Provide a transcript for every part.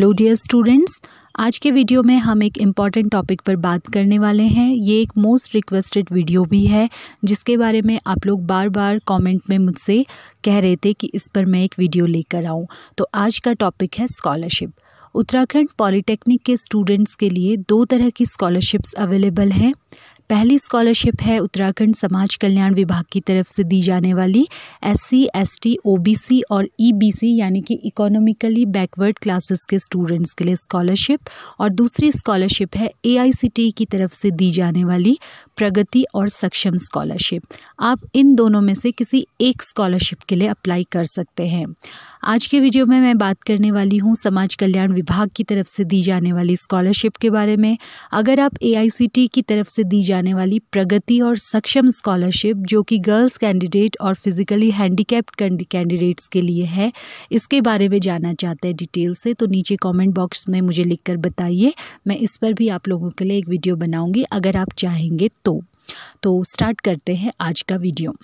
hello dear students आज के video में हम एक इम्पॉर्टेंट टॉपिक पर बात करने वाले हैं ये एक मोस्ट रिक्वेस्टेड वीडियो भी है जिसके बारे में आप लोग बार बार कमेंट में मुझसे कह रहे थे कि इस पर मैं एक वीडियो लेकर आऊँ तो आज का टॉपिक है स्कॉलरशिप उत्तराखंड पॉलिटेक्निक के स्टूडेंट्स के लिए दो तरह की स्कॉलरशिप्स अवेलेबल हैं पहली स्कॉलरशिप है उत्तराखंड समाज कल्याण विभाग की तरफ से दी जाने वाली S C S T O B C और ई बी सी यानी कि इकोनॉमिकली बैकवर्ड क्लासेस के स्टूडेंट्स के लिए स्कॉलरशिप और दूसरी स्कॉलरशिप है ए आई सी टी की तरफ से दी जाने वाली प्रगति और सक्षम स्कॉलरशिप आप इन दोनों में से किसी एक स्कॉलरशिप के लिए अप्लाई कर सकते हैं आज के वीडियो में मैं बात करने वाली हूँ समाज कल्याण विभाग की तरफ से दी जाने वाली स्कॉलरशिप के बारे में अगर आप ए की तरफ से दी जाने वाली प्रगति और सक्षम स्कॉलरशिप जो कि गर्ल्स कैंडिडेट और फिजिकली हैंडीकैप्ड कैंडिडेट्स के लिए है इसके बारे में जानना चाहते हैं डिटेल से तो नीचे कॉमेंट बॉक्स में मुझे लिख बताइए मैं इस पर भी आप लोगों के लिए एक वीडियो बनाऊँगी अगर आप चाहेंगे तो तो स्टार्ट करते हैं आज का वीडियो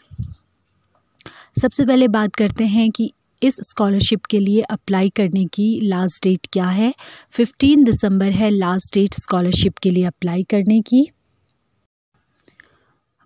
सबसे पहले बात करते हैं कि इस स्कॉलरशिप के लिए अप्लाई करने की लास्ट डेट क्या है 15 दिसंबर है लास्ट डेट स्कॉलरशिप के लिए अप्लाई करने की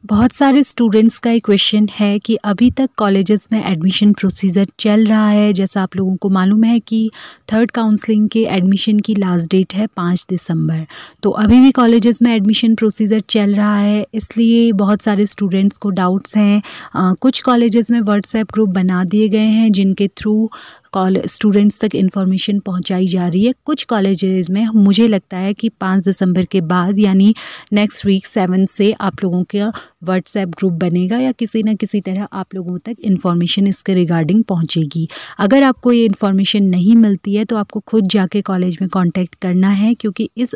बहुत सारे स्टूडेंट्स का एक क्वेश्चन है कि अभी तक कॉलेजेस में एडमिशन प्रोसीजर चल रहा है जैसा आप लोगों को मालूम है कि थर्ड काउंसलिंग के एडमिशन की लास्ट डेट है पाँच दिसंबर तो अभी भी कॉलेजेस में एडमिशन प्रोसीजर चल रहा है इसलिए बहुत सारे स्टूडेंट्स को डाउट्स हैं कुछ कॉलेजेस में व्हाट्सएप ग्रुप बना दिए गए हैं जिनके थ्रू स्टूडेंट्स तक इन्फॉर्मेशन पहुंचाई जा रही है कुछ कॉलेजेस में मुझे लगता है कि पाँच दिसंबर के बाद यानी नेक्स्ट वीक सेवन से आप लोगों का व्हाट्सएप ग्रुप बनेगा या किसी ना किसी तरह आप लोगों तक इन्फॉर्मेशन इसके रिगार्डिंग पहुंचेगी अगर आपको ये इन्फॉर्मेशन नहीं मिलती है तो आपको खुद जाके कॉलेज में कॉन्टैक्ट करना है क्योंकि इस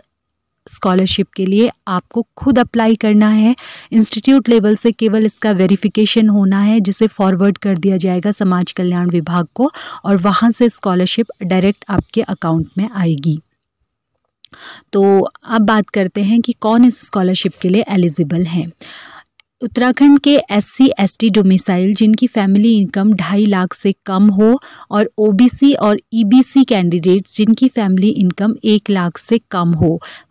स्कॉलरशिप के लिए आपको खुद अप्लाई करना है इंस्टीट्यूट लेवल से केवल इसका वेरिफिकेशन होना है जिसे फॉरवर्ड कर दिया जाएगा समाज कल्याण विभाग को और वहाँ से स्कॉलरशिप डायरेक्ट आपके अकाउंट में आएगी तो अब बात करते हैं कि कौन इस स्कॉलरशिप के लिए एलिजिबल हैं उत्तराखंड के S C S T domicile जिनकी फैमिली इनकम ढाई लाख से कम हो और ओ बी सी और ई बी सी कैंडिडेट्स जिनकी फैमिली इनकम एक लाख से कम हो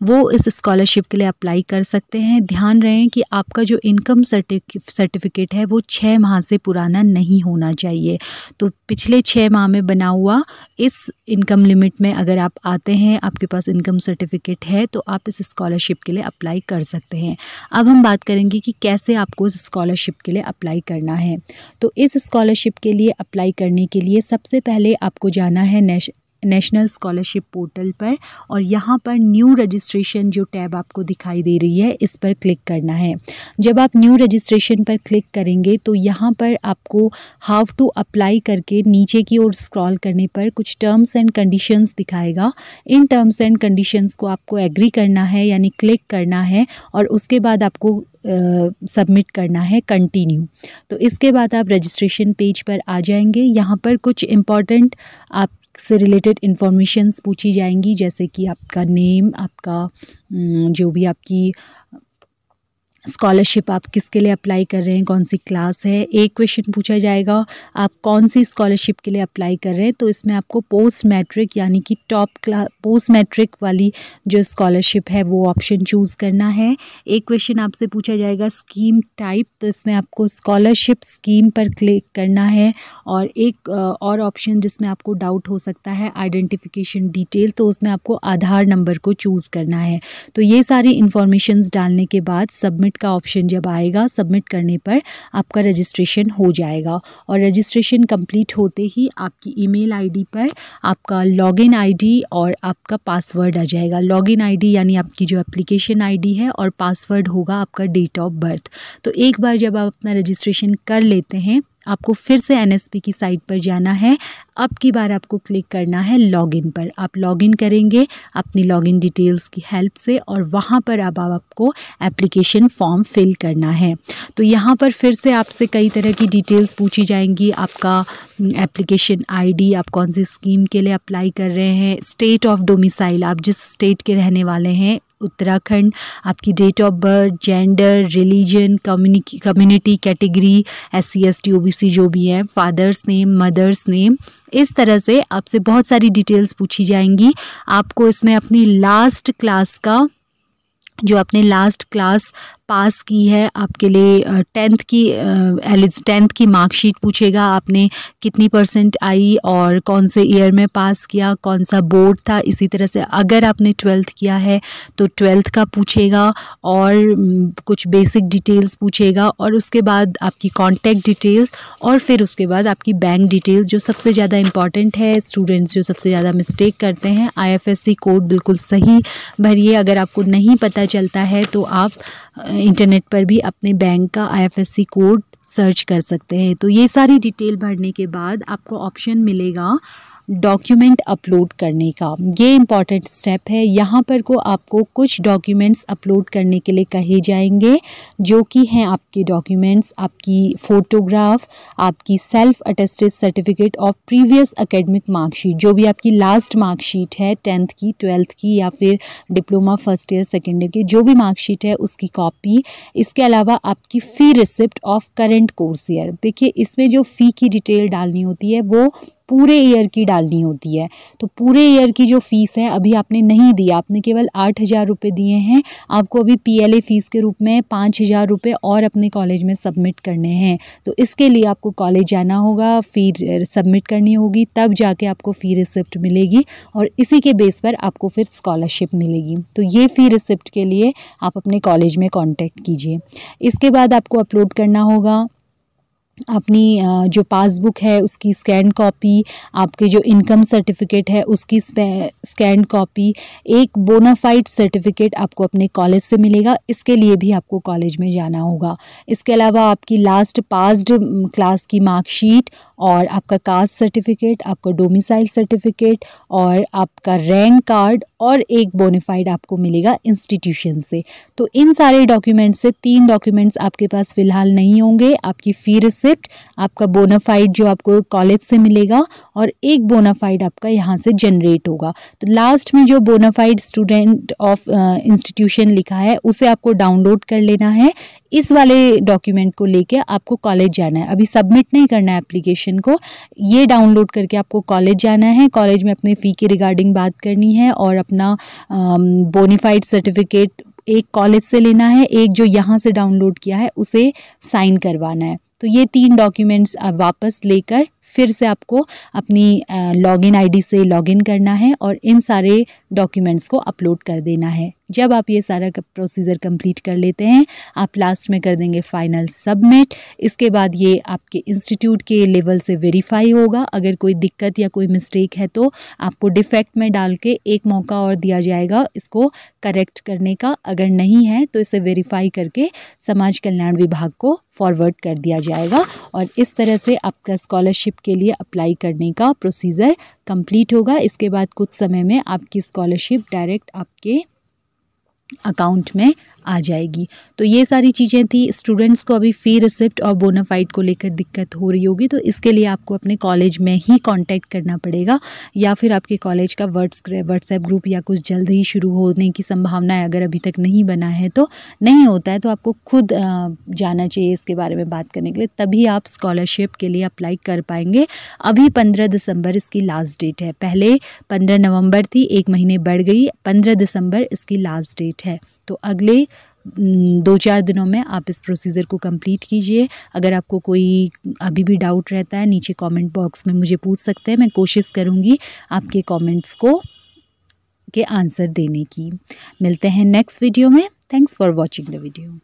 वो इस स्कॉलरशिप के लिए अप्लाई कर सकते हैं ध्यान रहे कि आपका जो इनकम सर्टिफिकेट है वो छः माह से पुराना नहीं होना चाहिए तो पिछले छः माह में बना हुआ इस इनकम लिमिट में अगर आप आते हैं आपके पास इनकम सर्टिफिकेट है तो आप इस स्कॉलरशिप के लिए अप्लाई कर सकते हैं अब हम बात करेंगे कि कैसे आपको इस स्कॉलरशिप के लिए अप्लाई करना है तो इस स्कॉलरशिप के लिए अप्लाई करने के लिए सबसे पहले आपको जाना है नेश नेशनल स्कॉलरशिप पोर्टल पर और यहाँ पर न्यू रजिस्ट्रेशन जो टैब आपको दिखाई दे रही है इस पर क्लिक करना है जब आप न्यू रजिस्ट्रेशन पर क्लिक करेंगे तो यहाँ पर आपको हाउ टू अप्लाई करके नीचे की ओर स्क्रॉल करने पर कुछ टर्म्स एंड कंडीशंस दिखाएगा इन टर्म्स एंड कंडीशंस को आपको एग्री करना है यानी क्लिक करना है और उसके बाद आपको सबमिट करना है कंटिन्यू तो इसके बाद आप रजिस्ट्रेशन पेज पर आ जाएंगे यहाँ पर कुछ इम्पॉर्टेंट आप से रिलेटेड इन्फॉर्मेशन्स पूछी जाएंगी जैसे कि आपका नेम आपका जो भी आपकी स्कॉलरशिप आप किसके लिए अप्लाई कर रहे हैं कौन सी क्लास है एक क्वेश्चन पूछा जाएगा आप कौन सी स्कॉलरशिप के लिए अप्लाई कर रहे हैं तो इसमें आपको पोस्ट मैट्रिक यानी कि टॉप क्लास पोस्ट मैट्रिक वाली जो स्कॉलरशिप है वो ऑप्शन चूज़ करना है एक क्वेश्चन आपसे पूछा जाएगा स्कीम टाइप तो इसमें आपको स्कॉलरशिप स्कीम पर क्लिक करना है और एक और ऑप्शन जिसमें आपको डाउट हो सकता है आइडेंटिफिकेशन डिटेल तो उसमें आपको आधार नंबर को चूज़ करना है तो ये सारी इन्फॉर्मेशन डालने के बाद सबमिट सबमिट का ऑप्शन जब आएगा सबमिट करने पर आपका रजिस्ट्रेशन हो जाएगा और रजिस्ट्रेशन कंप्लीट होते ही आपकी ईमेल आईडी पर आपका लॉगिन आईडी और आपका पासवर्ड आ जाएगा लॉगिन आईडी यानी आपकी जो एप्लीकेशन आईडी है और पासवर्ड होगा आपका डेट ऑफ बर्थ तो एक बार जब आप अपना रजिस्ट्रेशन कर लेते हैं आपको फिर से एन की साइट पर जाना है अब की बार आपको क्लिक करना है लॉगिन पर आप लॉगिन करेंगे अपनी लॉगिन डिटेल्स की हेल्प से और वहाँ पर अब आप आपको एप्लीकेशन फॉर्म फिल करना है तो यहाँ पर फिर से आपसे कई तरह की डिटेल्स पूछी जाएंगी आपका एप्लीकेशन हम्म, आईडी आप कौन सी स्कीम के लिए अप्लाई कर रहे हैं स्टेट ऑफ डोमिसाइल आप जिस स्टेट के रहने वाले हैं उत्तराखंड आपकी date of birth gender religion community category S C S T O B C जो भी हैं फादर्स नेम मदर्स नेम इस तरह से आपसे बहुत सारी डिटेल्स पूछी जाएंगी आपको इसमें अपनी लास्ट क्लास का जो आपने लास्ट क्लास पास की है आपके लिए टेंथ की एलिज टेंथ की मार्कशीट पूछेगा आपने कितनी परसेंट आई और कौन से ईयर में पास किया कौन सा बोर्ड था इसी तरह से अगर आपने ट्वेल्थ किया है तो ट्वेल्थ का पूछेगा और कुछ बेसिक डिटेल्स पूछेगा और उसके बाद आपकी कॉन्टैक्ट डिटेल्स और फिर उसके बाद आपकी बैंक डिटेल्स जो सबसे ज़्यादा इंपॉर्टेंट है स्टूडेंट्स जो सबसे ज़्यादा मिस्टेक करते हैं आई कोड बिल्कुल सही भरिए अगर आपको नहीं पता चलता है तो आप इंटरनेट पर भी अपने बैंक का आईएफएससी कोड सर्च कर सकते हैं तो ये सारी डिटेल भरने के बाद आपको ऑप्शन मिलेगा डॉक्यूमेंट अपलोड करने का ये इम्पॉर्टेंट स्टेप है यहाँ पर को आपको कुछ डॉक्यूमेंट्स अपलोड करने के लिए कहे जाएंगे जो कि हैं आपके डॉक्यूमेंट्स आपकी फ़ोटोग्राफ आपकी self attested certificate of previous academic marksheet जो भी आपकी लास्ट मार्कशीट है टेंथ की ट्वेल्थ की या फिर diploma first year second year की जो भी मार्कशीट है उसकी कॉपी इसके अलावा आपकी fee receipt of current course year देखिए इसमें जो फ़ी की डिटेल डालनी होती है वो पूरे ईयर की डालनी होती है तो पूरे ईयर की जो फ़ीस है अभी आपने नहीं दी आपने केवल आठ हज़ार रुपये दिए हैं आपको अभी पीएलए फ़ीस के रूप में पाँच हज़ार रुपये और अपने कॉलेज में सबमिट करने हैं तो इसके लिए आपको कॉलेज जाना होगा फ़ी सबमिट करनी होगी तब जाके आपको फ़ी रिसिप्ट मिलेगी और इसी के बेस पर आपको फिर स्कॉलरशिप मिलेगी तो ये फ़ी रिसिप्ट के लिए आप अपने कॉलेज में कॉन्टैक्ट कीजिए इसके बाद आपको अपलोड करना होगा अपनी जो पासबुक है उसकी स्कैन कॉपी आपके जो इनकम सर्टिफिकेट है उसकी स्कैन कॉपी एक बोनाफाइड सर्टिफिकेट आपको अपने कॉलेज से मिलेगा इसके लिए भी आपको कॉलेज में जाना होगा इसके अलावा आपकी लास्ट पास्ड क्लास की मार्कशीट और आपका कास्ट सर्टिफिकेट आपका डोमिसाइल सर्टिफिकेट और आपका रैंक कार्ड और एक बोनिफाइड आपको मिलेगा इंस्टीट्यूशन से तो इन सारे डॉक्यूमेंट से तीन डॉक्यूमेंट्स आपके पास फ़िलहाल नहीं होंगे आपकी फ़ी रिसिप्ट आपका बोनाफाइड जो आपको कॉलेज से मिलेगा और एक बोनाफाइड आपका यहाँ से जनरेट होगा तो लास्ट में जो बोनाफाइड स्टूडेंट ऑफ इंस्टीट्यूशन लिखा है उसे आपको डाउनलोड कर लेना है इस वाले डॉक्यूमेंट को लेके आपको कॉलेज जाना है अभी सबमिट नहीं करना है एप्लीकेशन को ये डाउनलोड करके आपको कॉलेज जाना है कॉलेज में अपने फ़ी के रिगार्डिंग बात करनी है और अपना बोनीफाइड सर्टिफिकेट एक कॉलेज से लेना है एक जो यहाँ से डाउनलोड किया है उसे साइन करवाना है तो ये तीन डॉक्यूमेंट्स आप वापस लेकर फिर से आपको अपनी लॉगिन आईडी से लॉगिन करना है और इन सारे डॉक्यूमेंट्स को अपलोड कर देना है जब आप ये सारा प्रोसीजर कंप्लीट कर लेते हैं आप लास्ट में कर देंगे फाइनल सबमिट इसके बाद ये आपके इंस्टीट्यूट के लेवल से वेरीफाई होगा अगर कोई दिक्कत या कोई मिस्टेक है तो आपको डिफेक्ट में डाल के एक मौका और दिया जाएगा इसको करेक्ट करने का अगर नहीं है तो इसे वेरीफाई करके समाज कल्याण विभाग को फॉरवर्ड कर दिया जाएगा और इस तरह से आपका स्कॉलरशिप स्कॉलरशिप के लिए अप्लाई करने का प्रोसीजर कंप्लीट होगा इसके बाद कुछ समय में आपकी स्कॉलरशिप डायरेक्ट आपके अकाउंट में आ जाएगी तो ये सारी चीज़ें थी स्टूडेंट्स को अभी फ़ी रिसिप्ट और बोनाफाइड को लेकर दिक्कत हो रही होगी तो इसके लिए आपको अपने कॉलेज में ही कांटेक्ट करना पड़ेगा या फिर आपके कॉलेज का वर्ड्स व्हाट्सएप ग्रुप या कुछ जल्द ही शुरू होने की संभावना है अगर अभी तक नहीं बना है तो नहीं होता है तो आपको खुद जाना चाहिए इसके बारे में बात करने के लिए तभी आप स्कॉलरशिप के लिए अप्लाई कर पाएंगे अभी पंद्रह दिसंबर इसकी लास्ट डेट है पहले पंद्रह नवंबर थी एक महीने बढ़ गई पंद्रह दिसंबर इसकी लास्ट डेट है तो अगले हम्म, दो चार दिनों में आप इस प्रोसीज़र को कंप्लीट कीजिए अगर आपको कोई अभी भी डाउट रहता है नीचे कमेंट बॉक्स में मुझे पूछ सकते हैं मैं कोशिश करूँगी आपके कमेंट्स को के आंसर देने की मिलते हैं नेक्स्ट वीडियो में thanks for watching the video